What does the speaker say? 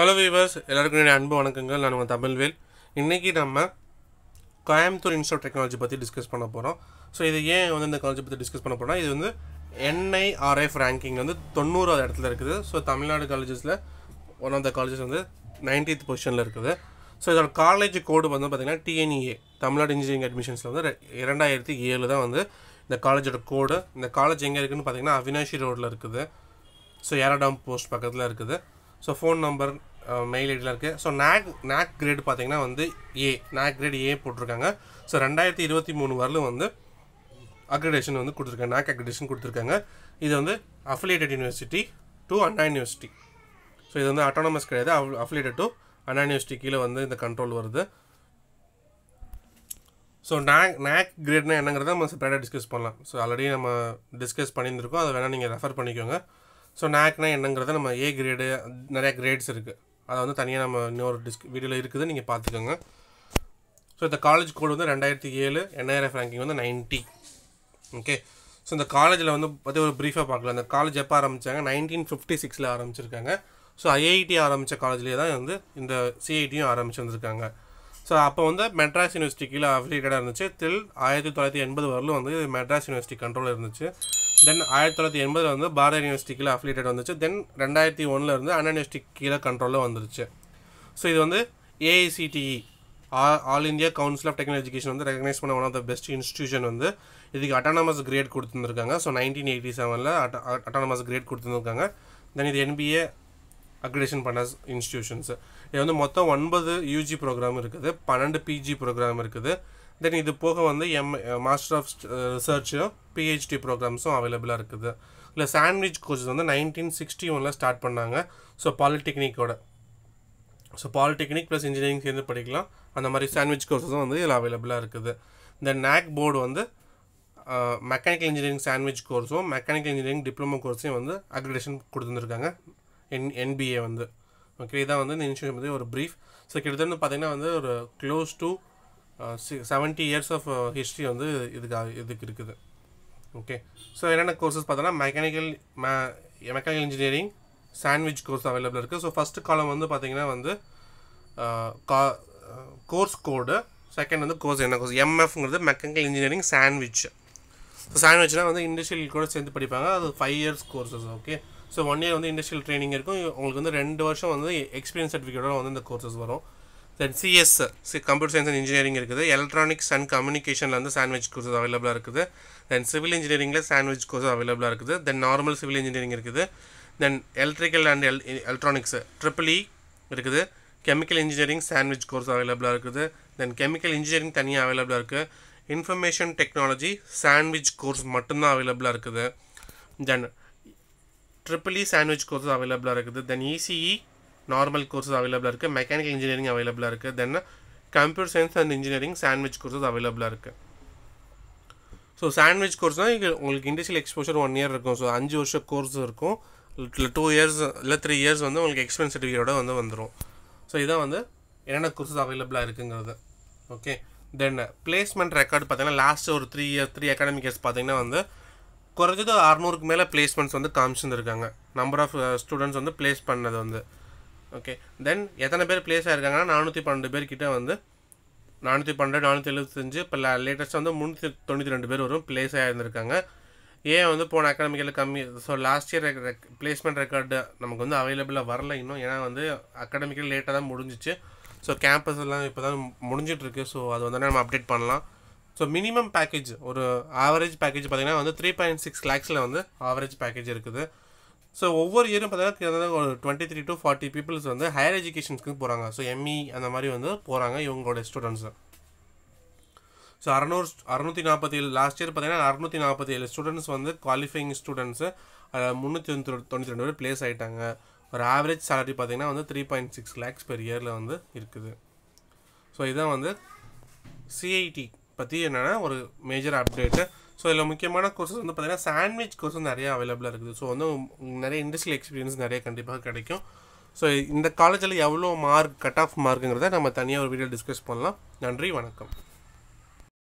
hello viewers எல்லாருக்கும் அன்பு வணக்கங்கள் நான் உங்கள் தமிழ்வேல் இன்றைக்கி நம்ம கோயம்புத்தூர் இன்ஸ்டியூட் டெக்னாலஜி பற்றி டிஸ்கஸ் பண்ண போகிறோம் ஸோ இது ஏன் வந்து இந்த காலேஜ் பற்றி டிஸ்கஸ் பண்ண போகிறோம் இது வந்து என்ஐஆர்எஃப் ரேங்கிங் வந்து தொண்ணூறாவது இடத்துல இருக்குது ஸோ தமிழ்நாடு காலேஜஸில் ஒன் ஆஃப் த காலேஜஸ் வந்து நைன்டீத் பொசிஷனில் இருக்குது ஸோ இதோட காலேஜ் கோடு வந்து பார்த்திங்கன்னா டிஎன்இஏ e தமிழ்நாடு இன்ஜினியரிங் அட்மிஷன்ஸில் வந்து இரண்டாயிரத்தி ஏழு தான் வந்து இந்த காலேஜோட கோடு இந்த காலேஜ் எங்கே இருக்குதுன்னு பார்த்திங்கன்னா அவினாஷி ரோட்டில் இருக்குது ஸோ ஏராடாம் போஸ்ட் பக்கத்தில் இருக்குது ஸோ ஃபோன் நம்பர் மெயில் ஐடியில் இருக்குது ஸோ நாக் நாக் கிரேட் பார்த்திங்கன்னா வந்து ஏ நாக் கிரேட் ஏ போட்டிருக்காங்க ஸோ ரெண்டாயிரத்தி இருபத்தி மூணு வரலும் வந்து அக்ரிடேஷன் வந்து கொடுத்துருக்காங்க நாக் அக்ரிடேஷன் கொடுத்துருக்காங்க இது வந்து affiliated university to Anna university so இது வந்து அட்டானமஸ் கிடையாது அஃபிலேட்டட் டு அண்ணா யூனிவர்சிட்டி கீழே வந்து இந்த கண்ட்ரோல் வருது ஸோ நாக் நாக் கிரேட்னா என்னங்கிறத நம்ம செப்பரேட்டாக டிஸ்கஸ் பண்ணலாம் ஸோ ஆல்ரெடி நம்ம டிஸ்கஸ் பண்ணியிருந்திருக்கோம் அதை வேணால் நீங்கள் ரெஃபர் பண்ணிக்கோங்க ஸோ நாக்னா என்னங்கிறத நம்ம ஏ கிரேடு நிறையா கிரேட்ஸ் இருக்குது அதை வந்து தனியாக நம்ம இன்னொரு டிஸ்க் வீடியோவில் இருக்குது நீங்கள் பார்த்துக்கோங்க ஸோ இந்த காலேஜ் கோடு வந்து ரெண்டாயிரத்தி ஏழு என்ஐஆர்எஃப் ரேங்கிங் வந்து நைன்ட்டி ஓகே ஸோ இந்த காலேஜில் வந்து பற்றி ஒரு ப்ரீஃபாக பார்க்கலாம் இந்த காலேஜ் எப்போ ஆரம்பித்தாங்க நைன்டீன் ஃபிஃப்டி சிக்ஸில் ஆரம்பிச்சிருக்காங்க ஸோ ஐஐடி ஆரம்பித்த காலேஜ்லேயே தான் வந்து இந்த சிஐடியும் ஆரம்பிச்சு வந்திருக்காங்க ஸோ அப்போ வந்து மெட்ராஸ் யூனிவர்சிட்டி கீழே அஃபிலியேட்டடாக இருந்துச்சு தில் ஆயிரத்தி தொள்ளாயிரத்தி எண்பது வரலும் வந்து மெட்ராஸ் யூனிவர்சிட்டி கண்ட்ரோல் இருந்துச்சு தென் ஆயிரத்தி தொள்ளாயிரத்தி எண்பதில் வந்து பாரத கீழே அஃபிலேட்டட் வந்துச்சு தென் ரெண்டாயிரத்தி ஒன்றில் இருந்து அண்ணா யூனிவர்சிட்டி கீழே கண்ட்ரோலில் வந்துருச்சு ஸோ இது வந்து AICTE all India council of technical education வந்து ரெகனைஸ் பண்ண one of the best institution வந்து இதுக்கு அட்டானமஸ் கிரேட் கொடுத்துருந்துருக்காங்க ஸோ நைன்டீன் எயிட்டி செவனில் அட்டானமஸ் கிரேட் கொடுத்துருந்துருக்காங்க தென் இது என்பிஏ அக்ரிடேஷன் பண்ண இன்ஸ்டியூஷன்ஸ் இது வந்து மொத்தம் ஒன்பது யூஜி ப்ரோக்ராம் இருக்குது பன்னெண்டு பிஜி ப்ரோக்ராம் இருக்குது தென் இது போக வந்து எம் மாஸ்டர் ஆஃப் ரிசர்ச்சும் பிஹெச்டி ப்ரோக்ராம்ஸும் அவைலபிளாக இருக்குது இல்லை சாண்ட்விச் கோர்சஸ் வந்து நைன்டீன் சிக்ஸ்டி ஒனில் ஸ்டார்ட் பண்ணாங்க ஸோ பாலிடெக்னிக்கோட ஸோ பாலிடெக்னிக் ப்ளஸ் இன்ஜினியரிங் சேர்ந்து படிக்கலாம் அந்த மாதிரி சாண்ட்விச் கோர்சஸும் வந்து இதில் அவைலபிளாக இருக்குது தென் நேக் போர்டு வந்து மெக்கானிக்கல் இன்ஜினியரிங் சாண்ட்விச் கோர்ஸும் மெக்கானிக்கல் இன்ஜினியரிங் டிப்ளமோ கோர்ஸையும் வந்து அக்ரிடேஷன் கொடுத்துருக்காங்க என் என்பிஏ வந்து ஓகே இதான் வந்து இந்த இன்ஸ்டியூஷன் பற்றி ஒரு ப்ரீஃப் ஸோ கிட்டத்தட்ட வந்து பார்த்தீங்கன்னா வந்து ஒரு close to seventy years of history வந்து இதுக்காக இதுக்கு இருக்குது ஓகே ஸோ என்னென்ன கோர்சஸ் பார்த்தோன்னா மெக்கானிக்கல் மே mechanical engineering sandwich course available இருக்குது ஸோ ஃபஸ்ட்டு காலம் வந்து பார்த்திங்கன்னா வந்து கா கோர்ஸ் கோடு செகண்ட் வந்து கோர்ஸ் என்ன கோர்ஸ் எம்எஃப்ங்கிறது மெக்கானிக்கல் இன்ஜினியரிங் சாண்ட்விச் ஸோ சாண்ட்விச்னால் வந்து இண்டஸ்ட்ரியல் கூட சேர்ந்து படிப்பாங்க அது five years courses okay so one year வந்து இண்டஸ்ட்ரியல் ட்ரைனிங் இருக்கும் உங்களுக்கு வந்து ரெண்டு வருஷம் வந்து எக்ஸ்பீரியன்ஸ் சர்டிஃபிகேட்டோட வந்து இந்த கோர்சஸ் வரும் then CS computer science and engineering இருக்குது எலக்ட்ரானிக்ஸ் அண்ட் கம்யூனிகேஷனில் வந்து சாண்ட்விச் கோர்சஸ் அவைலபிளாக இருக்குது தென் சிவில் இன்ஜினியரிங்கில் சாண்ட்விச் கோர்சஸ் அவைலபிளாக இருக்குது தென் நார்மல் சிவில் இன்ஜினியரிங் இருக்குது தென் எலக்ட்ரிக்கல் அண்ட் எல் எலக்ட்ரானிக்ஸ் ட்ரிபிள் இ இருக்குது கெமிக்கல் இன்ஜினியரிங் சாண்ட்விச் கோர்ஸ் அவைலபிளாக இருக்குது தென் கெமிக்கல் இன்ஜினியரிங் தனியாக அவைலபிளாக இருக்குது இன்ஃபர்மேஷன் டெக்னாலஜி சாண்ட்விச் கோர்ஸ் மட்டும்தான் அவைலபிளாக இருக்குது then triple E sandwich course அவைலபிளாக இருக்குது தென் இசிஇ நார்மல் கோர்ஸஸ் அவைலபிளாக இருக்குது மெக்கானிக்கல் இன்ஜினியரிங் அவைலபிளாக இருக்குது then computer science and engineering sandwich courses அவைலபிளாக இருக்குது ஸோ சாண்ட்விச் கோர்ஸ்னால் உங்களுக்கு இண்டஸ்ட்ரியல் எக்ஸ்போஷர் ஒன் இயர் இருக்கும் ஸோ அஞ்சு வருஷம் கோர்ஸ் இருக்கும் இல்லை டூ இயர்ஸ் இல்லை த்ரீ இயர்ஸ் வந்து உங்களுக்கு எக்ஸ்பீரியன்ஸ் சர்டிஃபிகேட்டோட வந்து வந்துடும் ஸோ இதான் வந்து என்னென்ன கோர்ஸஸ் அவைலபிளாக இருக்குங்கிறது ஓகே தென் பிளேஸ்மெண்ட் ரெக்கார்டு பார்த்தீங்கன்னா லாஸ்ட் ஒரு three year three academic years பார்த்தீங்கன்னா வந்து குறைஞ்சது அறநூறுக்கு மேலே பிளேஸ்மெண்ட்ஸ் வந்து காமிச்சிருந்துருக்காங்க நம்பர் ஆஃப் ஸ்டூடெண்ட்ஸ் வந்து பிளேஸ் பண்ணது வந்து ஓகே தென் எத்தனை பேர் பிளேஸ் ஆகிருக்காங்கன்னா நானூற்றி பன்னெண்டு பேர்கிட்ட வந்து நானூற்றி பன்னெண்டு நானூற்றி எழுபத்தஞ்சு இப்போ லேட்டஸ்ட்டாக வந்து முந்நூற்றி தொண்ணூற்றி ரெண்டு பேர் வரும் பிளேஸ் ஆகியிருந்திருக்காங்க ஏன் வந்து போன அகாடமிக்கில் கம்மி so last year placement record நமக்கு வந்து அவைலபிளாக வரல இன்னும் ஏன்னா வந்து அகாடமிக்கில் லேட்டாக தான் முடிஞ்சிச்சு ஸோ கேம்பஸ் எல்லாம் இப்போ தான் முடிஞ்சிட்ருக்கு ஸோ அது வந்து நம்ம அப்டேட் பண்ணலாம் ஸோ மினிமம் பேக்கேஜ் ஒரு ஆவரேஜ் பேக்கேஜ் பார்த்தீங்கன்னா வந்து த்ரீ பாயிண்ட் சிக்ஸ் லேக்ஸில் வந்து ஆவரேஜ் பேக்கேஜ் இருக்குது ஸோ ஒவ்வொரு இயரும் பார்த்தீங்கன்னா ஒரு twenty three to forty peoples வந்து ஹையர் எஜுகேஷன்ஸ்க்கு போகிறாங்க ஸோ எம்இ அந்த மாதிரி வந்து போகிறாங்க இவங்களோட ஸ்டூடெண்ட்ஸு ஸோ அறநூறு அறுநூற்றி நாற்பத்தி ஏழு லாஸ்ட் இயர் பார்த்தீங்கன்னா அறுநூற்றி நாற்பத்தி ஏழு ஸ்டூடெண்ட்ஸ் வந்து குவாலிஃபைங் ஸ்டூடெண்ட்ஸு முந்நூற்றி தொண்ணூற்றி ரெண்டு பேர் ப்ளேஸ் ஆகிட்டாங்க ஒரு ஆவரேஜ் சேலரி பார்த்தீங்கன்னா வந்து three point six lakhs per இயரில் வந்து இருக்குது ஸோ இதுதான் வந்து சிஐடி பற்றி என்னென்னா ஒரு மேஜர் அப்டேட்டு ஸோ இதில் முக்கியமான கோர்ஸஸ் வந்து பார்த்திங்கன்னா சாண்ட்விச் கோர்ஸ் நிறையா அவைலபிளாக இருக்குது ஸோ வந்து நிறைய இண்டஸ்ட்ரியல் எக்ஸ்பீரியன்ஸ் நிறைய கண்டிப்பாக கிடைக்கும் ஸோ இந்த காலேஜில் எவ்வளோ மார்க் கட் ஆஃப் மார்க்குங்கிறத நம்ம தனியாக ஒரு வீடியோ டிஸ்கஸ் பண்ணலாம் நன்றி வணக்கம்